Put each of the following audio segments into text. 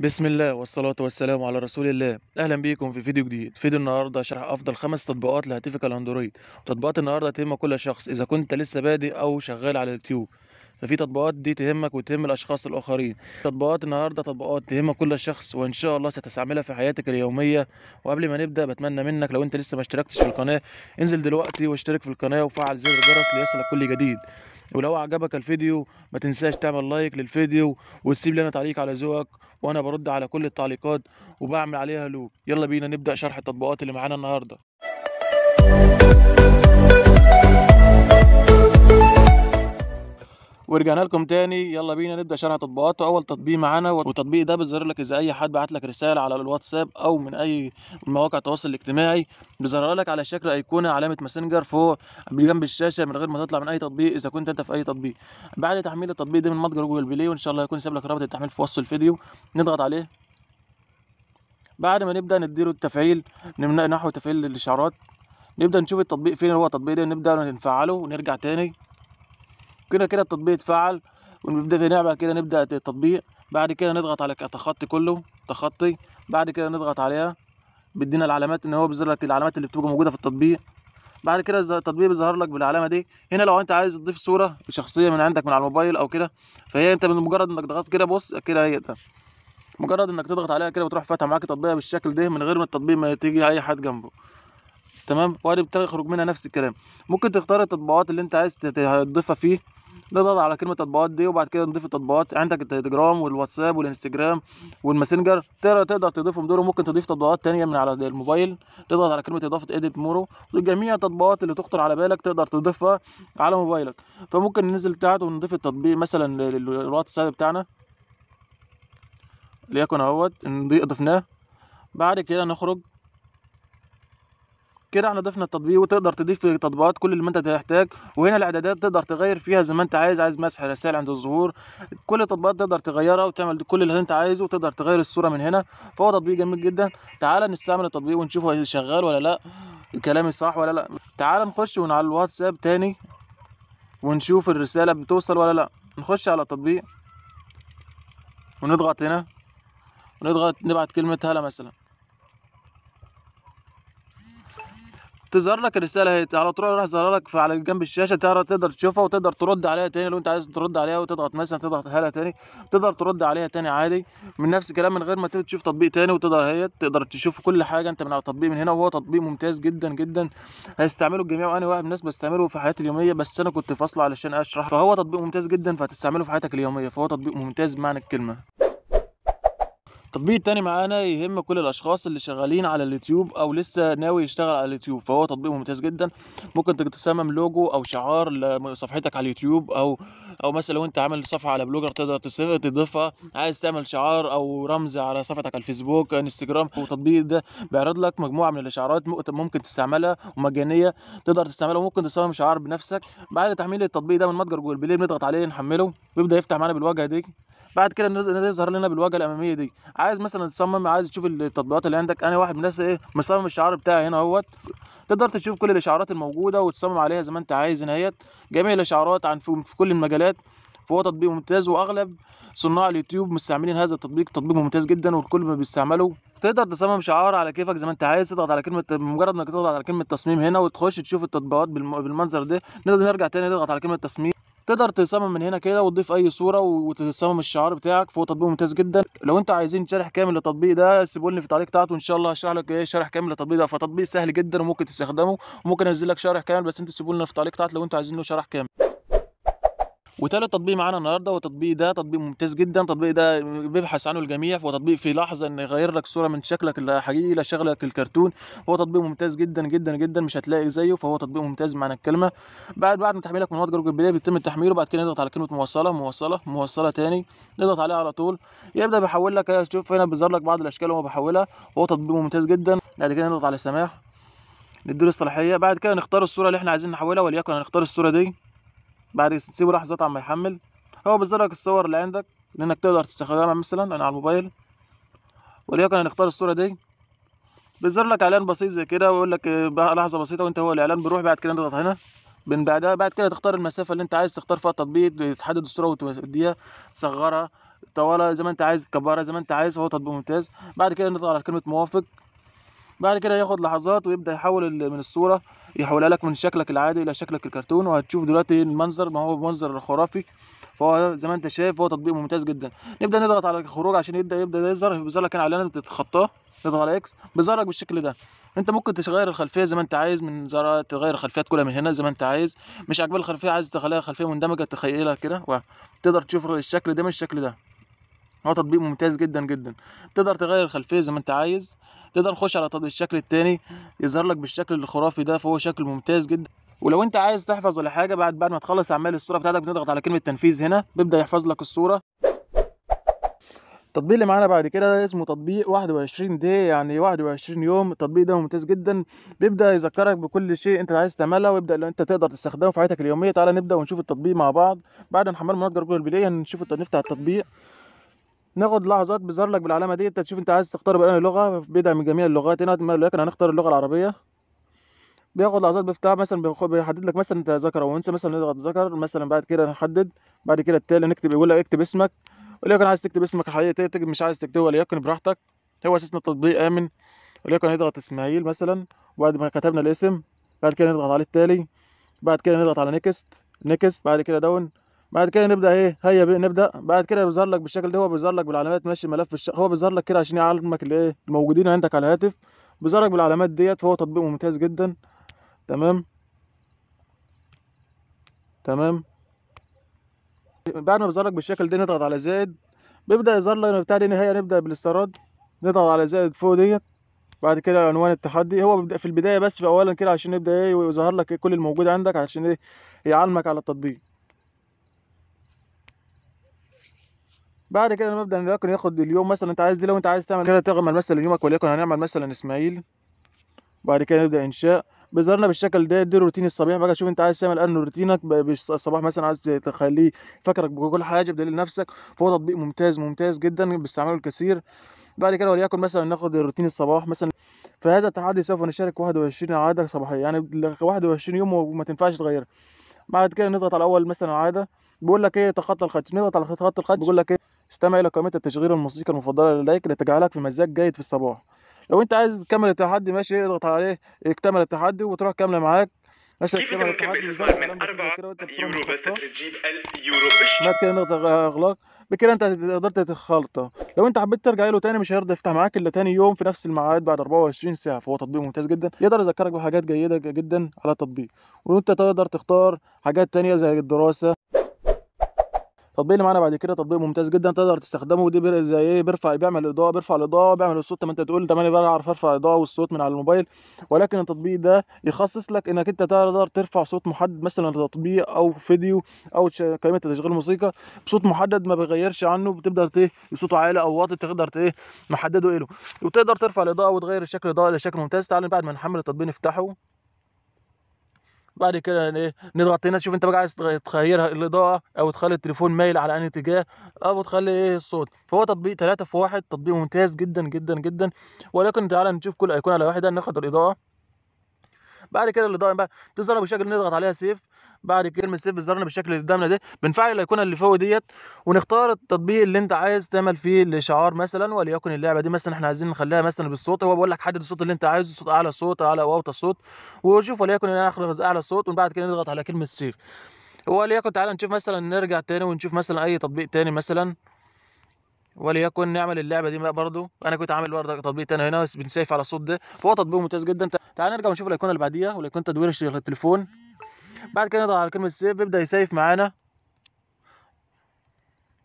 بسم الله والصلاة والسلام على رسول الله أهلا بيكم في فيديو جديد فيديو النهاردة هشرح أفضل خمس تطبيقات لهاتفك الأندرويد تطبيقات النهاردة هتهم كل شخص إذا كنت لسه بادئ أو شغال على اليوتيوب ففي تطبيقات دي تهمك وتهم الاشخاص الاخرين تطبيقات النهارده تطبيقات تهم كل شخص وان شاء الله ستستعملها في حياتك اليوميه وقبل ما نبدا بتمنى منك لو انت لسه ما اشتركتش في القناه انزل دلوقتي واشترك في القناه وفعل زر الجرس ليصلك كل جديد ولو عجبك الفيديو ما تنساش تعمل لايك للفيديو وتسيب لنا تعليق على ذوقك وانا برد على كل التعليقات وبعمل عليها لوب يلا بينا نبدا شرح التطبيقات اللي معانا النهارده ورجعنا لكم تاني يلا بينا نبدا شرح تطبيقات اول تطبيق معانا والتطبيق ده بيظهر لك اذا اي حد بعت لك رساله على الواتساب او من اي مواقع التواصل الاجتماعي بيظهر لك على شكل ايقونه علامه ماسنجر فوق جنب الشاشه من غير ما تطلع من اي تطبيق اذا كنت انت في اي تطبيق بعد تحميل التطبيق ده من متجر جوجل بلاي وان شاء الله هيكون ساب لك رابط التحميل في وصف الفيديو نضغط عليه بعد ما نبدا نديله التفعيل نحو تفعيل الاشعارات نبدا نشوف التطبيق فين هو التطبيق ده نبدا نفعله ونرجع تاني كده كده التطبيق اتفعل ونبدا نعمل كده نبدا التطبيق بعد كده نضغط على تخطي كله تخطي بعد كده نضغط عليها بيدينا العلامات ان هو بيظهر لك العلامات اللي بتبقى موجوده في التطبيق بعد كده التطبيق بيظهر لك بالعلامه دي هنا لو انت عايز تضيف صوره شخصيه من عندك من على الموبايل او كده فهي انت مجرد انك ضغطت كده بص كده هي ده مجرد انك تضغط عليها كده بتروح فاتحه معاك التطبيق بالشكل ده من غير ما التطبيق ما تيجي اي حد جنبه تمام وادي بتخرج منها نفس الكلام ممكن تختار التطبيقات اللي انت عايز تضيفها فيه نضغط على كلمه تطبيقات دي وبعد كده نضيف التطبيقات عندك التليجرام والواتساب والانستجرام والماسنجر تقدر تضيفهم دول وممكن تضيف تطبيقات تانية من على الموبايل تضغط على كلمه اضافه اديت مورو وجميع التطبيقات اللي تخطر على بالك تقدر تضيفها على موبايلك فممكن ننزل تحت ونضيف التطبيق مثلا للواتساب بتاعنا ليكن اهوت نضيفناه بعد كده نخرج كده احنا ضفنا التطبيق وتقدر تضيف تطبيقات كل اللي انت تحتاج وهنا الاعدادات تقدر تغير فيها زي ما انت عايز عايز مسح رسائل عند الظهور كل التطبيقات تقدر تغيرها وتعمل كل اللي انت عايزه وتقدر تغير الصوره من هنا فهو تطبيق جميل جدا تعال نستعمل التطبيق ونشوفه شغال ولا لا كلامي صح ولا لا تعال نخش على الواتساب تاني ونشوف الرساله بتوصل ولا لا نخش على التطبيق ونضغط هنا ونضغط نبعت كلمه هلا مثلا تظهر لك الرساله اهي على طول راح ظاهره لك على جنب الشاشه تقدر تقدر تشوفها وتقدر ترد عليها تاني لو انت عايز ترد عليها وتضغط مثلا تضغط هلا تاني تقدر ترد عليها تاني عادي من نفس الكلام من غير ما تشوف تطبيق تاني وتقدر هي تقدر تشوف كل حاجه انت من على التطبيق من هنا وهو تطبيق ممتاز جدا جدا هيستعمله الجميع وانا واحد من الناس بستعمله في حياتي اليوميه بس انا كنت فاصله علشان اشرح فهو تطبيق ممتاز جدا فهتستعمله في حياتك اليوميه فهو تطبيق ممتاز بمعنى الكلمه التطبيق التاني معانا يهم كل الاشخاص اللي شغالين على اليوتيوب او لسه ناوي يشتغل على اليوتيوب فهو تطبيق ممتاز جدا ممكن تصمم لوجو او شعار لصفحتك على اليوتيوب او او مثلا لو انت عامل صفحه على بلوجر تقدر تضيفها عايز تعمل شعار او رمز على صفحتك على الفيسبوك انستجرام والتطبيق ده بيعرض لك مجموعه من الاشعارات ممكن تستعملها ومجانيه تقدر تستعملها وممكن تصمم شعار بنفسك بعد تحميل التطبيق ده من متجر جوجل بلاي بنضغط عليه نحمله بيبدا يفتح معانا بالواجهه دي بعد كده يظهر لنا بالواجهه الاماميه دي عايز مثلا تصمم عايز تشوف التطبيقات اللي عندك انا واحد من الناس ايه مصمم الشعار بتاعي هنا اهوت تقدر تشوف كل الاشعارات الموجوده وتصمم عليها زي ما انت عايز هنا جميع الاشعارات عن في كل المجالات فهو تطبيق ممتاز واغلب صناع اليوتيوب مستعملين هذا التطبيق تطبيق ممتاز جدا والكل ما بيستعمله تقدر تصمم شعار على كيفك زي ما انت عايز تضغط على كلمه مجرد انك تضغط على كلمه تصميم هنا وتخش تشوف التطبيقات بالمنظر ده نقدر نرجع تاني نضغط على كلمه تصميم تقدر تصمم من هنا كده وتضيف اي صوره وتصمم الشعار بتاعك فهو تطبيق ممتاز جدا لو انت عايزين شرح كامل للتطبيق ده سيبوا لي في التعليق بتاعته وان شاء الله هشرح لك ايه شرح كامل للتطبيق ده فتطبيق سهل جدا وممكن تستخدمه وممكن انزل لك شرح كامل بس انتوا سيبوا لنا في التعليق بتاعته لو انتوا عايزين له شرح كامل وتالت تطبيق معانا النهارده والتطبيق ده تطبيق ممتاز جدا التطبيق ده بيبحث عنه الجميع هو تطبيق في لحظه ان يغير لك صوره من شكلك الحقيقي لشغلك الكرتون هو تطبيق ممتاز جدا جدا جدا مش هتلاقي زيه فهو تطبيق ممتاز معنى الكلمه بعد بعد ما تحميلك من متجر جوجل بلاي بيتم التحميل وبعد كده نضغط على كلمه موصله موصله موصله تاني نضغط عليها على طول يبدا بيحول لك شوف هنا بيظهر لك بعض الاشكال وهو بحولها هو تطبيق ممتاز جدا بعد كده نضغط على سماح نديله الصلاحيه بعد كده نختار الصوره اللي احنا عايزين نحولها وليكن هنختار الصوره دي بعد تسيبه لحظة عما يحمل هو بيظهر الصور اللي عندك لانك تقدر تستخدمها مثلا على الموبايل وليكن هنختار الصورة دي بيظهر لك اعلان بسيط زي كده ويقول لك لحظة بسيطة وانت هو الاعلان بيروح بعد كده نضغط هنا من بعدها بعد كده تختار المسافة اللي انت عايز تختار فيها التطبيق تحدد الصورة وتديها تصغرها تطولها زي ما انت عايز تكبرها زي ما انت عايز هو تطبيق ممتاز بعد كده نضغط على كلمة موافق بعد كده هياخد لحظات ويبدا يحول من الصوره يحولها لك من شكلك العادي الى شكلك الكرتون وهتشوف دلوقتي المنظر ما هو منظر خرافي فهو زي ما انت شايف هو تطبيق ممتاز جدا نبدا نضغط على الخروج عشان يبدا يبدا يظهر بيظهر لك هنا انت تتخطاه نضغط على اكس بيظهر لك بالشكل ده انت ممكن تغير الخلفيه زي ما انت عايز من زرع تغير الخلفيات كلها من هنا زي ما انت عايز مش عاجبك الخلفيه عايز تخليها خلفيه مندمجه تخيلها كده وتقدر تشوف الشكل ده من الشكل ده هو تطبيق ممتاز جدا جدا تقدر تغير الخلفيه زي ما انت عايز تقدر تخش على تطبيق الشكل التاني يظهر لك بالشكل الخرافي ده فهو شكل ممتاز جدا ولو انت عايز تحفظ ولا حاجه بعد بعد ما تخلص اعمال الصوره بتاعتك بتضغط على كلمه تنفيذ هنا بيبدا يحفظ لك الصوره التطبيق اللي معانا بعد كده ده اسمه تطبيق 21 دي يعني 21 يوم التطبيق ده ممتاز جدا بيبدا يذكرك بكل شيء انت عايز تعمله ويبدا لو انت تقدر تستخدمه في حياتك اليوميه تعالى نبدا ونشوف التطبيق مع بعض بعد ما نحمل متجر جوجل بلاي هنشوف نفتح بتاع التطبيق ناخد لحظات بيظهر لك بالعلامه ديت تشوف انت عايز تختار بقى لغه بيدعم جميع اللغات هنا لكن هنختار اللغه العربيه بياخد لحظات بيفتح مثلا بيحدد لك مثلا انت ذكر او انثى مثلا نضغط ذكر مثلا بعد كده نحدد بعد كده التالي نكتب يقول لك اكتب اسمك وليكن عايز تكتب اسمك الحقيقي تكتب مش عايز تكتبه وليكن براحتك هو اساسنا التطبيق امن وليكن نضغط اسماعيل مثلا وبعد ما كتبنا الاسم بعد كده نضغط على التالي بعد كده نضغط على نيكست نيكست بعد كده داون بعد كده نبدا ايه هيا بقى نبدا بعد كده بيظهر لك بالشكل ده هو بيظهر لك بالعلامات ماشي ملف الش... هو بيظهر لك كده عشان يعلمك الايه الموجودين عندك على الهاتف بيظهر لك بالعلامات ديت فهو تطبيق ممتاز جدا تمام تمام بعد ما بيظهر لك بالشكل ده نضغط على زائد بيبدا يظهر لك بتاع دي نهايه نبدا بالاستيراد نضغط على زائد فوق ديت بعد كده عنوان التحدي هو بيبدا في البدايه بس في اولا كده عشان يبدا ايه ويظهر لك كل الموجود عندك عشان ايه يعلمك على التطبيق بعد كده نبدا ان ياخد اليوم مثلا انت عايز دي لو انت عايز تعمل كده تغمل مثلا يومك وليكن هنعمل مثلا اسماعيل بعد كده نبدا انشاء بيظهرنا بالشكل ده دي روتين الصباح بقى شوف انت عايز تعمل انه روتينك الصباح مثلا عايز تخليه فاكرك بكل حاجه بدليل نفسك فهو تطبيق ممتاز ممتاز جدا بيستعمله الكثير بعد كده وليكن مثلا ناخد روتين الصباح مثلا في هذا التحدي سوف نشارك 21 عاده صباحيه يعني 21 يوم وما تنفعش تغيرها بعد كده نضغط على اول مثلا عاده بيقول لك ايه تخطى الخدش نضغط على خط الخدش بيقول لك ايه استمع إلى قائمة التشغيل الموسيقى المفضلة لديك لتجعلك في مزاج جيد في الصباح لو أنت عايز تكمل التحدي ماشي اضغط عليه اكتمل التحدي وتروح كاملة معاك ماشي اكتمل التحدي من 4 يورو بس تجيب 1000 يورو بعد كده نقطه اغلاق بكده انت قدرت تخلطه لو انت حبيت ترجع له تاني مش هيرضى يفتح معاك الا تاني يوم في نفس الميعاد بعد 24 ساعه فهو تطبيق ممتاز جدا يقدر يذكرك بحاجات جيده جدا على التطبيق وانت تقدر تختار حاجات تانية زي الدراسه التطبيق اللي معانا بعد كده تطبيق ممتاز جدا تقدر تستخدمه ودي بير زي ايه بيرفع بيعمل اضاءه بيرفع الاضاءه بيعمل الصوت ما انت تقول تمام انا بعرف ارفع الاضاءه والصوت من على الموبايل ولكن التطبيق ده يخصص لك انك انت تقدر ترفع صوت محدد مثلا تطبيق او فيديو او كلمه تشغيل موسيقى بصوت محدد ما بيغيرش عنه بتقدر ايه صوته عالي او واطي تقدر ايه محدده له وتقدر ترفع الاضاءه وتغير الشكل الاضاءه لشكل ممتاز تعالى بعد ما نحمل التطبيق نفتحه بعد كده يعني ايه نضغط هنا شوف انت بقى عايز تغير الاضاءه او تخلي التليفون مايل على انهي اتجاه او تخلي ايه الصوت فهو تطبيق 3 في 1 تطبيق ممتاز جدا جدا جدا ولكن تعالى نشوف كل ايقونه على واحده ناخد الاضاءه بعد كده الاضاءه بقى تظهر بشكل نضغط عليها سيف بعد كلمه سيف الزرنا بالشكل اللي قدامنا ده بنفعل الايقونه اللي فوق ديت ونختار التطبيق اللي انت عايز تعمل فيه الاشعار مثلا وليكن اللعبه دي مثلا احنا عايزين نخليها مثلا بالصوت هو بيقول لك حدد الصوت اللي انت عايزه صوت اعلى صوت اعلى او اوطى صوت وشوف وليكن انا اخرج اعلى صوت وبعد كده نضغط على كلمه سيف وليكن تعالى نشوف مثلا نرجع تاني ونشوف مثلا اي تطبيق تاني مثلا وليكن نعمل اللعبه دي بقى برضو انا كنت عامل برضه تطبيق تاني هنا بنسيف على الصوت ده فهو تطبيق ممتاز جدا تعالى نرجع ونشوف الايقونه اللي بعديها والايقونه تدوير التليفون بعد كده نضغط على كلمه سيف بيبدا يسيف معانا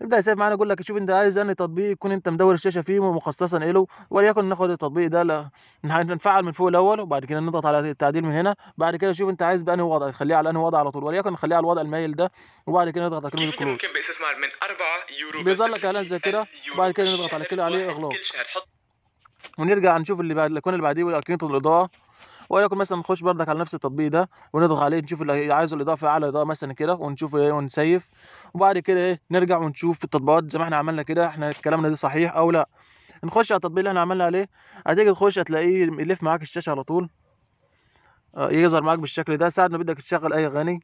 يبدا يسيف معانا يقول لك شوف انت عايز انهي تطبيق يكون انت مدور الشاشه فيه مخصصا له وليكن ناخد التطبيق ده ل... نفعل من فوق الاول وبعد كده نضغط على التعديل من هنا بعد كده شوف انت عايز بانهي وضع خليه على انهي وضع على طول وليكن نخليه على الوضع المايل ده وبعد كده نضغط على كلمه الكلوز من 4 يورو بيظهر لك اعلان زي كده وبعد كده نضغط على كده عليه اغلاق ونرجع نشوف اللي بعد الاكونت اللي بعديه والاكونت الاضاءه ولكن مثلا نخش بردك على نفس التطبيق ده ونضغط عليه نشوف اللي عايزه الاضافه اعلى اضافه مثلا كده ونشوف ايه ونسيف وبعد كده ايه نرجع ونشوف التطبيقات زي ما احنا عملنا كده احنا كلامنا ده صحيح او لا نخش على التطبيق اللي احنا عملنا عليه هتيجي تخش هتلاقيه يلف معاك الشاشه على طول آه، يظهر معاك بالشكل ده ساعة ما بدك تشغل اي اغاني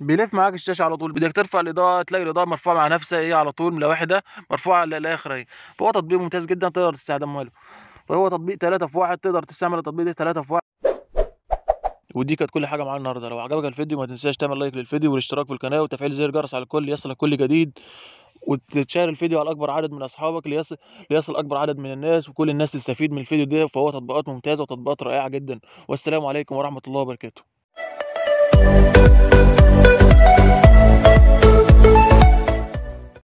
بيلف معاك الشاشه على طول بدك ترفع الاضاءه تلاقي الاضاءه مرفوعه مع نفسها ايه على طول من الواحده مرفوعه للاخر للاخرى فهو تطبيق ممتاز جدا تقدر تستخدمه فهو تطبيق 3 في 1 تقدر تستعمل التطبيق ده 3 في 1 ودي كانت كل حاجه معانا النهارده لو عجبك الفيديو ما تنساش تعمل لايك للفيديو والاشتراك في القناه وتفعيل زر الجرس على الكل يصلك كل جديد وتشير الفيديو على اكبر عدد من اصحابك ليصل ليصل اكبر عدد من الناس وكل الناس تستفيد من الفيديو ده فهو تطبيقات ممتازه وتطبيقات رائعه جدا والسلام عليكم ورحمه الله وبركاته